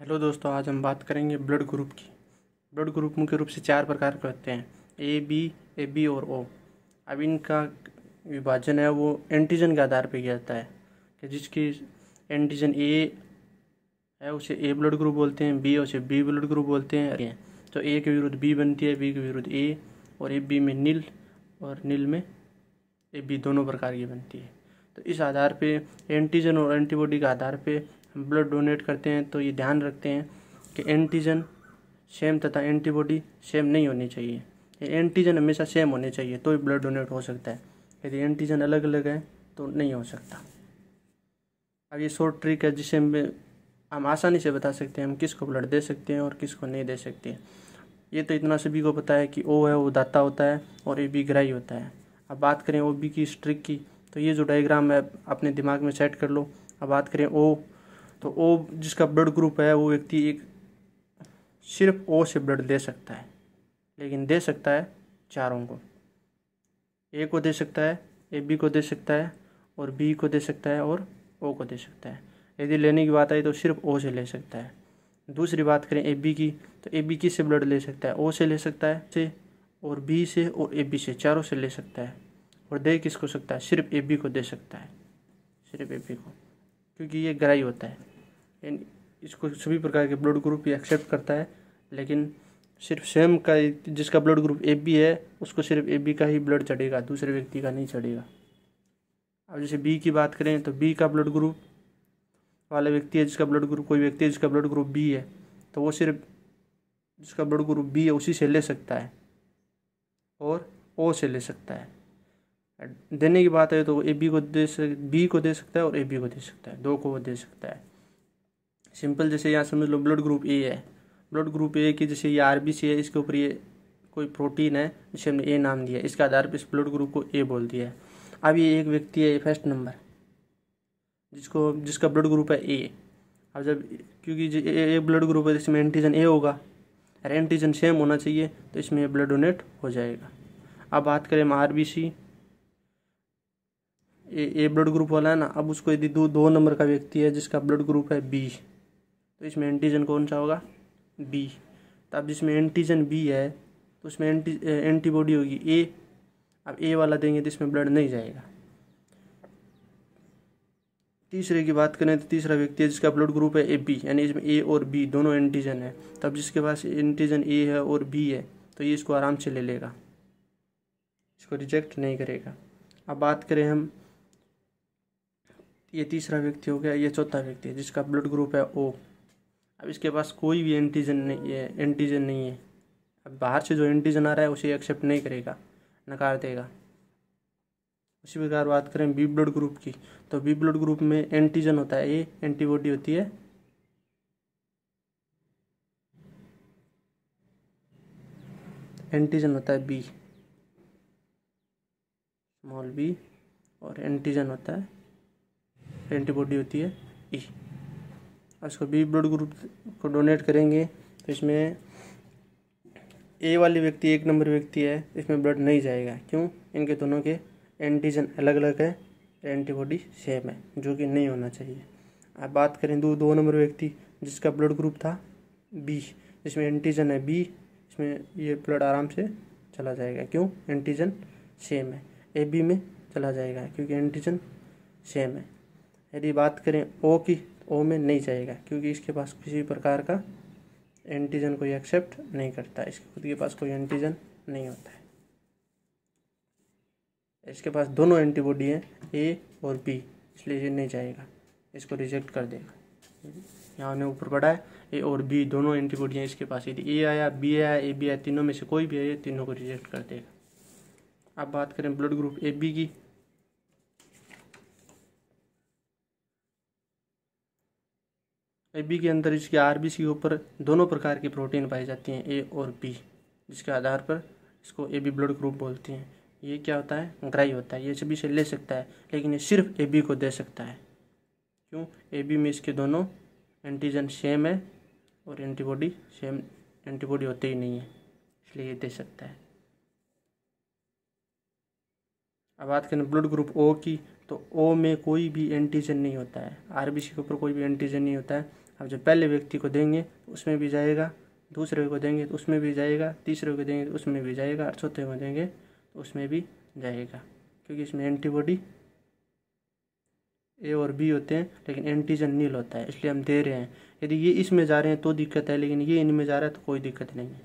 Hello दोस्तों आज हम बात करेंगे ब्लड ग्रुप की ब्लड ग्रुप मुख्य रूप से चार प्रकार के होते हैं ए बी ए बी और ओ अब इनका विभाजन है वो एंटीजन के आधार पर किया जाता है कि जिसकी एंटीजन ए है उसे ए ब्लड ग्रुप बोलते हैं बी उसे बी ब्लड ग्रुप बोलते हैं तो ए के विरुद्ध बी बनती है बी के विरुद्ध ए और ए बी में नील और नील में ए बी दोनों प्रकार की बनती है तो इस आधार पे एंटीजन और एंटीबॉडी के आधार पे ब्लड डोनेट करते हैं तो ये ध्यान रखते हैं कि एंटीजन सेम तथा एंटीबॉडी सेम नहीं होनी चाहिए एंटीजन हमेशा सेम होने चाहिए तो ही ब्लड डोनेट हो सकता है यदि एंटीजन अलग अलग है तो नहीं हो सकता अब ये शॉर्ट ट्रिक है जिसे हम हम आसानी से बता सकते हैं हम किसको ब्लड दे सकते हैं और किसको नहीं दे सकते हैं ये तो इतना सभी को पता है कि ओ है वो दाता होता है और ए बी ग्राही होता है अब बात करें ओ बी की स्ट्रिक की तो ये जो डायग्राम है अपने दिमाग में सेट कर लो अब बात करें ओ तो ओ जिसका ब्लड ग्रुप है वो व्यक्ति एक सिर्फ ओ से ब्लड दे सकता है लेकिन दे सकता है चारों को ए को दे सकता है ए बी को दे सकता है और बी को दे सकता है और ओ को दे सकता है यदि लेने की बात आई तो सिर्फ ओ से ले सकता है दूसरी बात करें ए बी की तो ए बी किस से ब्लड ले सकता है ओ से ले सकता है से और बी से और ए बी से चारों से ले सकता है और दे किसको सकता है सिर्फ ए बी को दे सकता है सिर्फ ए बी को क्योंकि ये ग्राई होता है एंड इसको सभी प्रकार के ब्लड ग्रुप ही एक्सेप्ट करता है लेकिन सिर्फ सेम का जिसका ब्लड ग्रुप ए बी है उसको सिर्फ ए बी का ही ब्लड चढ़ेगा दूसरे व्यक्ति का नहीं चढ़ेगा अब जैसे बी की बात करें तो बी का ब्लड ग्रुप वाला व्यक्ति है जिसका ब्लड ग्रुप कोई व्यक्ति है जिसका ब्लड ग्रुप बी है तो वो सिर्फ जिसका ब्लड ग्रुप बी है उसी से ले सकता है और ओ से ले सकता है देने की बात है तो ए बी को दे सक बी को दे सकता है और ए बी को दे सकता है दो को वो दे सकता है सिंपल जैसे यहाँ समझ लो ब्लड ग्रुप ए है ब्लड ग्रुप ए की जैसे ये आर बी सी है इसके ऊपर ये कोई प्रोटीन है जिसे हमने ए नाम दिया इसके आधार पर इस ब्लड ग्रुप को ए बोल दिया है अब ये एक व्यक्ति है फर्स्ट नंबर जिसको जिसका ब्लड ग्रुप है ए अब जब क्योंकि ए, ब्लड ग्रुप है इसमें एंटीजन ए होगा और एंटीजन सेम होना चाहिए तो इसमें ब्लड डोनेट हो जाएगा अब बात करें हम R B C A blood group वाला है ना अब उसको यदि दो दो नंबर का व्यक्ति है जिसका ब्लड ग्रुप है बी तो इसमें एंटीजन कौन सा होगा बी तो अब जिसमें एंटीजन बी है तो उसमें एंटी एंटीबॉडी होगी ए अब ए वाला देंगे तो इसमें ब्लड नहीं जाएगा तीसरे की बात करें तो तीसरा व्यक्ति है जिसका ब्लड ग्रुप है ए बी यानी इसमें ए और बी दोनों एंटीजन है तब जिसके पास एंटीजन ए है और बी है तो ये इसको आराम से ले लेगा इसको रिजेक्ट नहीं करेगा अब बात करें हम ये तीसरा व्यक्ति हो गया ये चौथा व्यक्ति है जिसका ब्लड ग्रुप है ओ अब इसके पास कोई भी एंटीजन नहीं है एंटीजन नहीं है अब बाहर से जो एंटीजन आ रहा है उसे एक्सेप्ट नहीं करेगा नकार देगा उसी प्रकार बात करें बी ब्लड ग्रुप की तो बी ब्लड ग्रुप में एंटीजन होता है ये एंटीबॉडी होती है एंटीजन होता है बी स्मॉल बी और एंटीजन होता है एंटीबॉडी होती है ई e। इसको बी ब्लड ग्रुप को डोनेट करेंगे तो इसमें ए वाले व्यक्ति एक नंबर व्यक्ति है इसमें ब्लड नहीं जाएगा क्यों इनके दोनों के एंटीजन अलग अलग है एंटीबॉडी सेम है जो कि नहीं होना चाहिए अब बात करें दो दो नंबर व्यक्ति जिसका ब्लड ग्रुप था बी जिसमें एंटीजन है बी इसमें ये ब्लड आराम से चला जाएगा क्यों एंटीजन सेम है ए बी में चला जाएगा क्योंकि एंटीजन सेम है यदि बात करें ओ की ओ में नहीं जाएगा क्योंकि इसके पास किसी प्रकार का एंटीजन कोई एक्सेप्ट नहीं करता इसके खुद के पास कोई एंटीजन नहीं होता है इसके पास दोनों एंटीबॉडी हैं ए और बी इसलिए ये नहीं जाएगा इसको रिजेक्ट कर देगा यहाँ उन्हें ऊपर पड़ा है ए और बी दोनों एंटीबॉडी हैं इसके पास यदि ए आया बी आया ए बी आया तीनों में से कोई भी आया तीनों को रिजेक्ट कर देगा अब बात करें ब्लड ग्रुप ए बी की बी के अंदर इसके आर बी सी ऊपर दोनों प्रकार की प्रोटीन पाई जाती हैं ए और बी जिसके आधार पर इसको ए बी ब्लड ग्रुप बोलते हैं ये क्या होता है ग्राई होता है ये सभी से ले सकता है लेकिन ये सिर्फ ए बी को दे सकता है क्यों ए बी में इसके दोनों एंटीजन सेम है और एंटीबॉडी सेम एंटीबॉडी होते ही नहीं है इसलिए ये दे सकता है अब बात करें ब्लड ग्रुप ओ की तो ओ में कोई भी एंटीजन नहीं होता है आरबीसी के ऊपर कोई भी एंटीजन नहीं होता है अब जो पहले व्यक्ति को देंगे उसमें भी जाएगा दूसरे को देंगे तो उसमें भी जाएगा तीसरे को देंगे तो उसमें भी जाएगा और चौथे को देंगे तो उसमें भी जाएगा क्योंकि इसमें एंटीबॉडी ए और बी होते हैं लेकिन एंटीजन नील होता है इसलिए हम दे रहे हैं यदि ये इसमें जा रहे हैं तो दिक्कत है लेकिन ये इनमें जा रहा है तो कोई दिक्कत नहीं है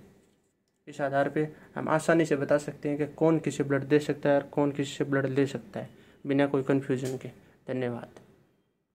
इस आधार पे हम आसानी से बता सकते हैं कि कौन किसे ब्लड दे सकता है और कौन किसे ब्लड ले सकता है बिना कोई कन्फ्यूज़न के धन्यवाद